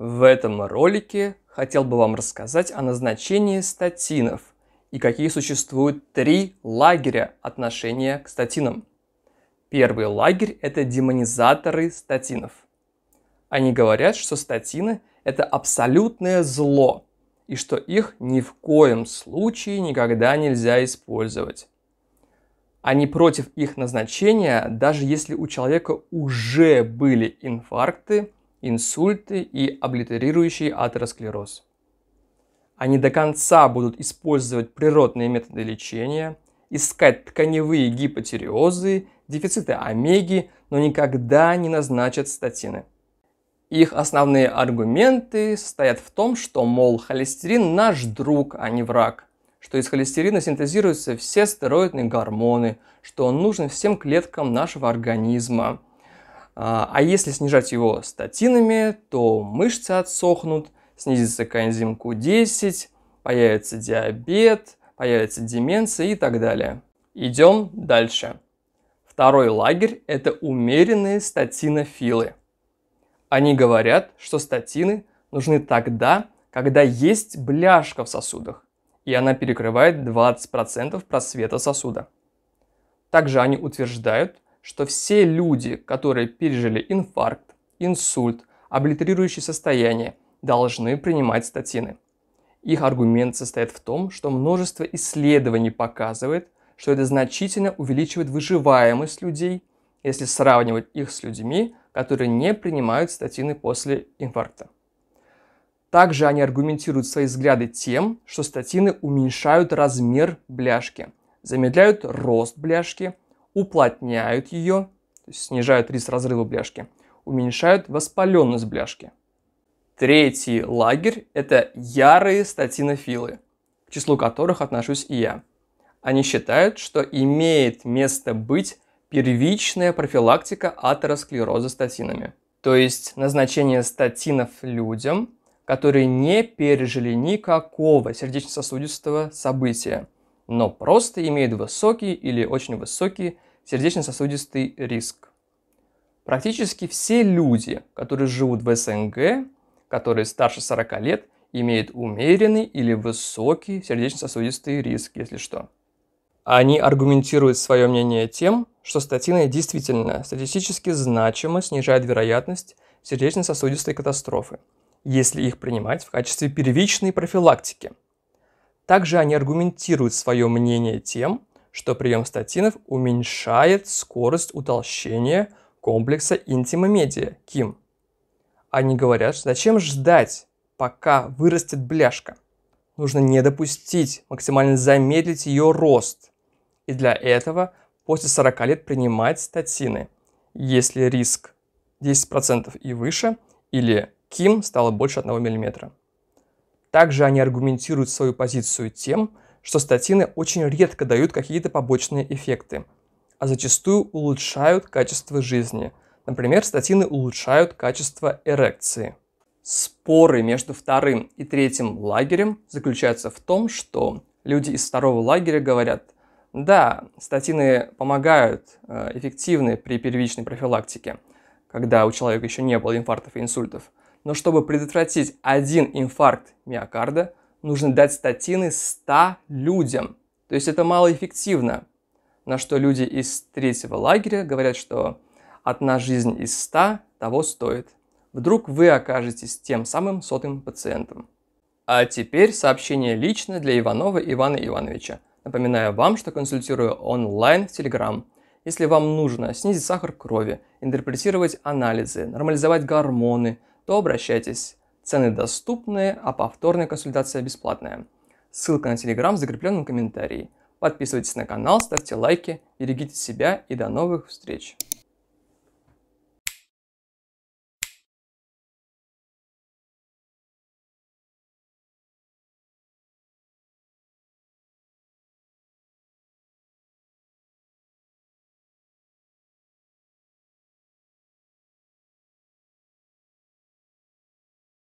В этом ролике хотел бы вам рассказать о назначении статинов и какие существуют три лагеря отношения к статинам. Первый лагерь – это демонизаторы статинов. Они говорят, что статины – это абсолютное зло, и что их ни в коем случае никогда нельзя использовать. Они против их назначения, даже если у человека уже были инфаркты – инсульты и облитерирующий атеросклероз. Они до конца будут использовать природные методы лечения, искать тканевые гипотереозы, дефициты омеги, но никогда не назначат статины. Их основные аргументы состоят в том, что, мол, холестерин наш друг, а не враг, что из холестерина синтезируются все стероидные гормоны, что он нужен всем клеткам нашего организма – а, а если снижать его статинами, то мышцы отсохнут, снизится коэнзим Q10, появится диабет, появится деменция и так далее. Идем дальше. Второй лагерь – это умеренные статинофилы. Они говорят, что статины нужны тогда, когда есть бляшка в сосудах, и она перекрывает 20% просвета сосуда. Также они утверждают, что все люди, которые пережили инфаркт, инсульт, облитерирующее состояние, должны принимать статины. Их аргумент состоит в том, что множество исследований показывает, что это значительно увеличивает выживаемость людей, если сравнивать их с людьми, которые не принимают статины после инфаркта. Также они аргументируют свои взгляды тем, что статины уменьшают размер бляшки, замедляют рост бляшки – уплотняют ее, то есть снижают риск разрыва бляшки, уменьшают воспаленность бляшки. Третий лагерь – это ярые статинофилы, к числу которых отношусь и я. Они считают, что имеет место быть первичная профилактика атеросклероза статинами, то есть назначение статинов людям, которые не пережили никакого сердечно-сосудистого события – но просто имеет высокий или очень высокий сердечно-сосудистый риск. Практически все люди, которые живут в СНГ, которые старше 40 лет, имеют умеренный или высокий сердечно-сосудистый риск, если что. Они аргументируют свое мнение тем, что статины действительно статистически значимо снижают вероятность сердечно-сосудистой катастрофы, если их принимать в качестве первичной профилактики – также они аргументируют свое мнение тем, что прием статинов уменьшает скорость утолщения комплекса интимомедия Ким. Они говорят, зачем ждать, пока вырастет бляшка. Нужно не допустить, максимально замедлить ее рост. И для этого после 40 лет принимать статины, если риск 10% и выше, или Ким стало больше 1 мм. Также они аргументируют свою позицию тем, что статины очень редко дают какие-то побочные эффекты, а зачастую улучшают качество жизни. Например, статины улучшают качество эрекции. Споры между вторым и третьим лагерем заключаются в том, что люди из второго лагеря говорят, да, статины помогают, э, эффективны при первичной профилактике, когда у человека еще не было инфарктов и инсультов – но чтобы предотвратить один инфаркт миокарда, нужно дать статины 100 людям. То есть это малоэффективно. На что люди из третьего лагеря говорят, что одна жизнь из 100 того стоит. Вдруг вы окажетесь тем самым сотым пациентом. А теперь сообщение лично для Иванова Ивана Ивановича. Напоминаю вам, что консультирую онлайн в Телеграм. Если вам нужно снизить сахар крови, интерпретировать анализы, нормализовать гормоны – то обращайтесь. Цены доступны, а повторная консультация бесплатная. Ссылка на Телеграм в закрепленном комментарии. Подписывайтесь на канал, ставьте лайки, берегите себя и до новых встреч!